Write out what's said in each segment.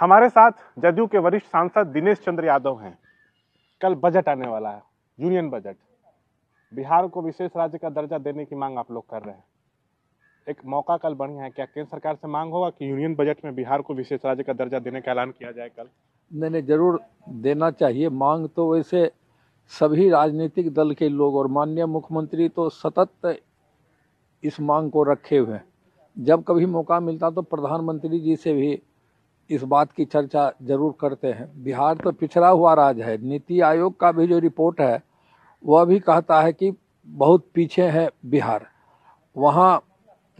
हमारे साथ जदयू के वरिष्ठ सांसद दिनेश चंद्र यादव हैं कल बजट आने वाला है यूनियन बजट बिहार को विशेष राज्य का दर्जा देने की मांग आप लोग कर रहे हैं एक मौका कल बढ़िया है क्या केंद्र सरकार से मांग होगा कि यूनियन बजट में बिहार को विशेष राज्य का दर्जा देने का ऐलान किया जाए कल नहीं नहीं जरूर देना चाहिए मांग तो वैसे सभी राजनीतिक दल के लोग और माननीय मुख्यमंत्री तो सतत इस मांग को रखे हुए हैं जब कभी मौका मिलता तो प्रधानमंत्री जी से भी इस बात की चर्चा जरूर करते हैं बिहार तो पिछड़ा हुआ राज्य है नीति आयोग का भी जो रिपोर्ट है वह भी कहता है कि बहुत पीछे है बिहार वहाँ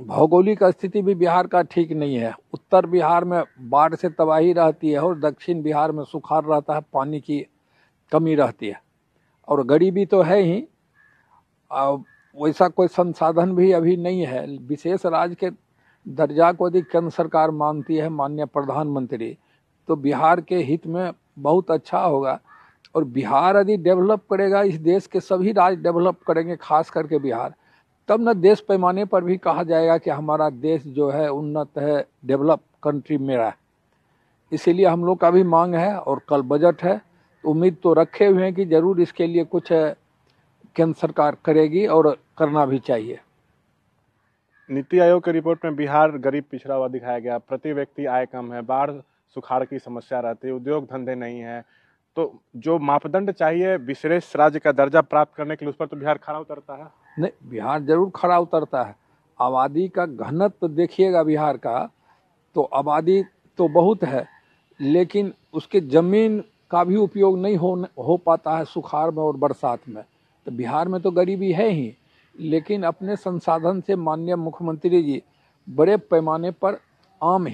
भौगोलिक स्थिति भी बिहार का ठीक नहीं है उत्तर बिहार में बाढ़ से तबाही रहती है और दक्षिण बिहार में सुखाड़ रहता है पानी की कमी रहती है और गरीबी तो है ही वैसा कोई संसाधन भी अभी नहीं है विशेष राज्य के दर्जा को यदि केंद्र सरकार मानती है माननीय प्रधानमंत्री तो बिहार के हित में बहुत अच्छा होगा और बिहार यदि डेवलप करेगा इस देश के सभी राज्य डेवलप करेंगे खास करके बिहार तब न देश पैमाने पर भी कहा जाएगा कि हमारा देश जो है उन्नत है डेवलप कंट्री मेरा है इसीलिए हम लोग का भी मांग है और कल बजट है उम्मीद तो रखे हुए हैं कि ज़रूर इसके लिए कुछ केंद्र सरकार करेगी और करना भी चाहिए नीति आयोग की रिपोर्ट में बिहार गरीब पिछड़ा हुआ दिखाया गया प्रति व्यक्ति आय कम है बाढ़ सुखाड़ की समस्या रहती है उद्योग धंधे नहीं है तो जो मापदंड चाहिए विशेष राज्य का दर्जा प्राप्त करने के लिए उस पर तो बिहार खड़ा उतरता है नहीं बिहार जरूर खड़ा उतरता है आबादी का घनत्व तो देखिएगा बिहार का तो आबादी तो बहुत है लेकिन उसके ज़मीन का भी उपयोग नहीं हो हो पाता है सुखाड़ में और बरसात में तो बिहार में तो गरीबी है ही लेकिन अपने संसाधन से माननीय मुख्यमंत्री जी बड़े पैमाने पर आम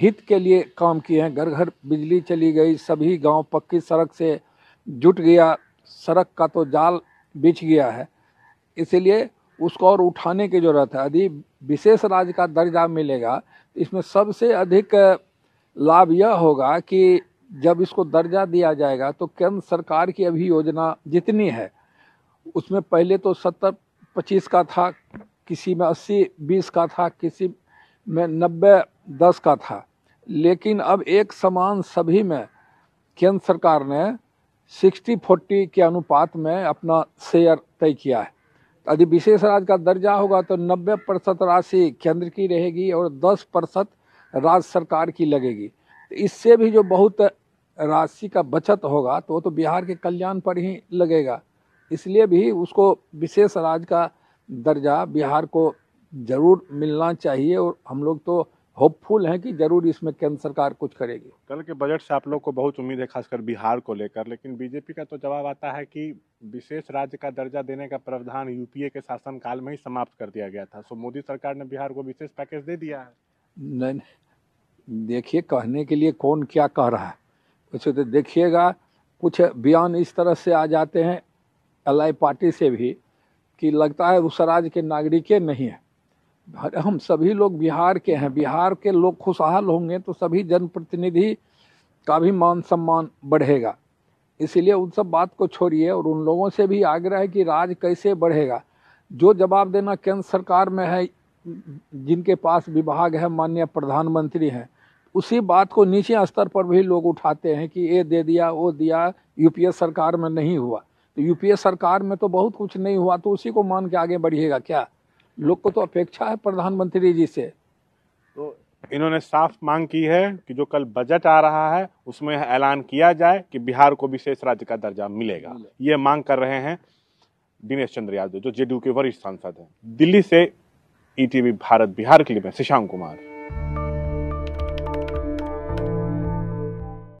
हित के लिए काम किए हैं घर घर बिजली चली गई सभी गांव पक्की सड़क से जुट गया सड़क का तो जाल बिछ गया है इसलिए उसको और उठाने की ज़रूरत है यदि विशेष राज्य का दर्जा मिलेगा तो इसमें सबसे अधिक लाभ यह होगा कि जब इसको दर्जा दिया जाएगा तो केंद्र सरकार की अभी योजना जितनी है उसमें पहले तो सत्तर पच्चीस का था किसी में अस्सी बीस का था किसी में नब्बे दस का था लेकिन अब एक समान सभी में केंद्र सरकार ने सिक्सटी फोर्टी के अनुपात में अपना शेयर तय किया है यदि विशेष राज्य का दर्जा होगा तो नब्बे प्रतिशत राशि केंद्र की रहेगी और दस प्रतिशत राज्य सरकार की लगेगी इससे भी जो बहुत राशि का बचत होगा तो वो तो बिहार के कल्याण पर ही लगेगा इसलिए भी उसको विशेष राज्य का दर्जा बिहार को जरूर मिलना चाहिए और हम लोग तो होपफुल हैं कि जरूर इसमें केंद्र सरकार कुछ करेगी कल के बजट से आप लोग को बहुत उम्मीद है खासकर बिहार को लेकर लेकिन बीजेपी का तो जवाब आता है कि विशेष राज्य का दर्जा देने का प्रावधान यूपीए के शासनकाल में ही समाप्त कर दिया गया था सो मोदी सरकार ने बिहार को विशेष पैकेज दे दिया है नहीं देखिए कहने के लिए कौन क्या कह रहा है उसे तो देखिएगा कुछ बयान इस तरह से आ जाते हैं एल पार्टी से भी कि लगता है उस राज्य के नागरिक नहीं है हम सभी लोग बिहार के हैं बिहार के लोग खुशहाल होंगे तो सभी जनप्रतिनिधि का भी मान सम्मान बढ़ेगा इसलिए उन सब बात को छोड़िए और उन लोगों से भी आग्रह है कि राज कैसे बढ़ेगा जो जवाब देना केंद्र सरकार में है जिनके पास विभाग है माननीय प्रधानमंत्री हैं उसी बात को नीचे स्तर पर भी लोग उठाते हैं कि ये दे दिया वो दिया यूपीए सरकार में नहीं हुआ तो यूपीए सरकार में तो बहुत कुछ नहीं हुआ तो उसी को मान के आगे बढ़िएगा क्या लोग को तो अपेक्षा है प्रधानमंत्री जी से तो इन्होंने साफ मांग की है कि जो कल बजट आ रहा है उसमें ऐलान किया जाए कि बिहार को विशेष राज्य का दर्जा मिलेगा ये मांग कर रहे हैं दिनेश चंद्र यादव जो जेडीयू के वरिष्ठ सांसद हैं दिल्ली से ईटीवी भारत बिहार के लिए मैं शशांक कुमार